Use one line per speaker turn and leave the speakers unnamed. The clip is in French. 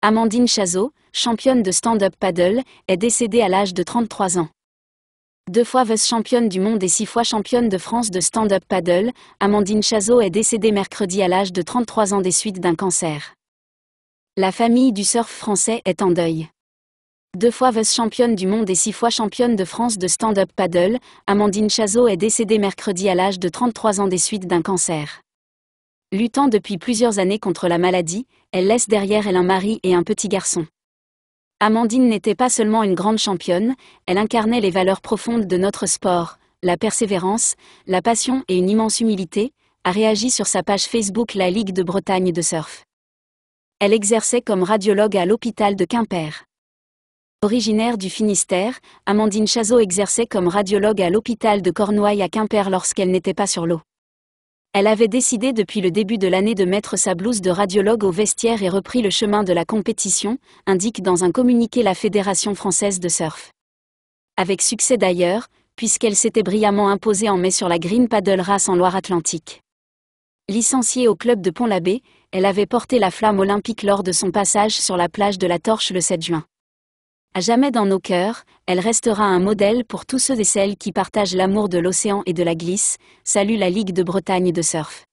Amandine Chazot, championne de stand-up paddle, est décédée à l'âge de 33 ans. Deux fois vice-championne du monde et six fois championne de France de stand-up paddle, Amandine Chazot est décédée mercredi à l'âge de 33 ans des suites d'un cancer. La famille du surf français est en deuil. Deux fois vice-championne du monde et six fois championne de France de stand-up paddle, Amandine Chazot est décédée mercredi à l'âge de 33 ans des suites d'un cancer. Luttant depuis plusieurs années contre la maladie, elle laisse derrière elle un mari et un petit garçon. Amandine n'était pas seulement une grande championne, elle incarnait les valeurs profondes de notre sport, la persévérance, la passion et une immense humilité, a réagi sur sa page Facebook la Ligue de Bretagne de surf. Elle exerçait comme radiologue à l'hôpital de Quimper. Originaire du Finistère, Amandine Chazot exerçait comme radiologue à l'hôpital de Cornouailles à Quimper lorsqu'elle n'était pas sur l'eau. Elle avait décidé depuis le début de l'année de mettre sa blouse de radiologue au vestiaire et repris le chemin de la compétition, indique dans un communiqué la Fédération française de surf. Avec succès d'ailleurs, puisqu'elle s'était brillamment imposée en mai sur la Green Paddle Race en Loire-Atlantique. Licenciée au club de Pont-l'Abbé, elle avait porté la flamme olympique lors de son passage sur la plage de la Torche le 7 juin. À jamais dans nos cœurs, elle restera un modèle pour tous ceux et celles qui partagent l'amour de l'océan et de la glisse. Salut la Ligue de Bretagne de surf.